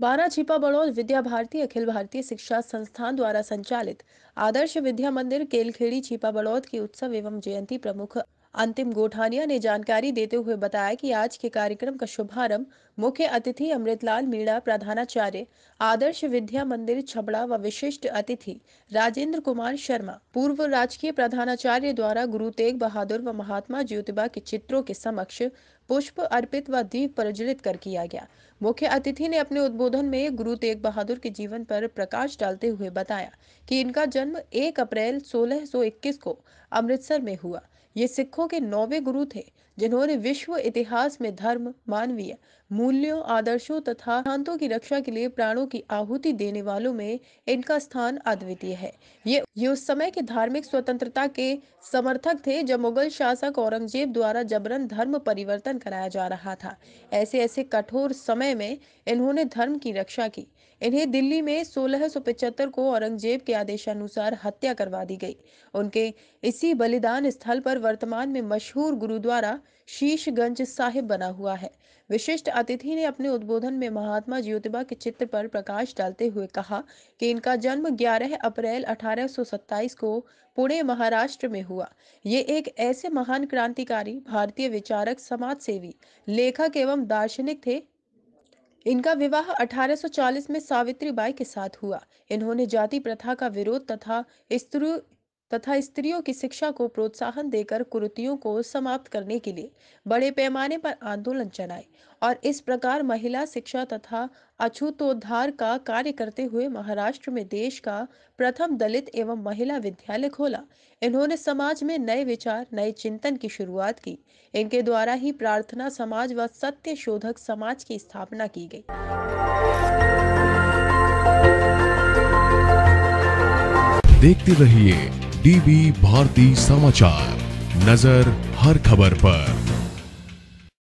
बारा छिपा बड़ौद विद्या भारती अखिल भारतीय शिक्षा संस्थान द्वारा संचालित आदर्श विद्या मंदिर केलखेड़ी छिपा बड़ौद के उत्सव एवं जयंती प्रमुख अंतिम गोठानिया ने जानकारी देते हुए बताया कि आज के कार्यक्रम का शुभारंभ मुख्य अतिथि अमृतलाल मीणा प्रधानाचार्य आदर्श विद्या मंदिर छबड़ा व विशिष्ट अतिथि राजेंद्र कुमार शर्मा पूर्व राजकीय प्रधानाचार्य द्वारा गुरु तेग बहादुर व महात्मा ज्योतिबा के चित्रों के समक्ष पुष्प अर्पित व दीप प्रज्वलित कर किया गया मुख्य अतिथि ने अपने उद्बोधन में गुरु तेग बहादुर के जीवन पर प्रकाश डालते हुए बताया कि इनका जन्म 1 अप्रैल 1621 को अमृतसर में हुआ ये सिखों के नौवे गुरु थे जिन्होंने विश्व इतिहास में धर्म मानवीय मूल्यों आदर्शों तथा शांतों की रक्षा के लिए प्राणों की आहुति देने वालों में इनका स्थान अद्वितीय है ये ये उस समय के धार्मिक स्वतंत्रता के समर्थक थे जब मुगल शासक औरंगजेब द्वारा जबरन धर्म परिवर्तन कराया जा रहा था ऐसे ऐसे कठोर समय में इन्होंने धर्म की रक्षा की इन्हें दिल्ली में सोलह को औरंगजेब के आदेशानुसार हत्या करवा दी गई उनके इसी बलिदान स्थल पर वर्तमान में मशहूर गुरुद्वारा शीशगंज साहिब बना हुआ है विशिष्ट अतिथि ने अपने उद्बोधन में महात्मा ज्योतिबा के चित्र पर प्रकाश डालते हुए कहा कि इनका जन्म 11 अप्रैल 1827 को पुणे महाराष्ट्र में हुआ ये एक ऐसे महान क्रांतिकारी भारतीय विचारक समाज सेवी लेखक एवं दार्शनिक थे इनका विवाह 1840 में सावित्री बाई के साथ हुआ इन्होंने जाति प्रथा का विरोध तथा स्त्री तथा स्त्रियों की शिक्षा को प्रोत्साहन देकर कुरुतियों को समाप्त करने के लिए बड़े पैमाने पर आंदोलन चलाए और इस प्रकार महिला शिक्षा तथा अछूतोद्धार का कार्य करते हुए महाराष्ट्र में देश का प्रथम दलित एवं महिला विद्यालय खोला इन्होंने समाज में नए विचार नए चिंतन की शुरुआत की इनके द्वारा ही प्रार्थना समाज व सत्य शोधक समाज की स्थापना की गई देखते रहिए डीबी भारती समाचार नजर हर खबर पर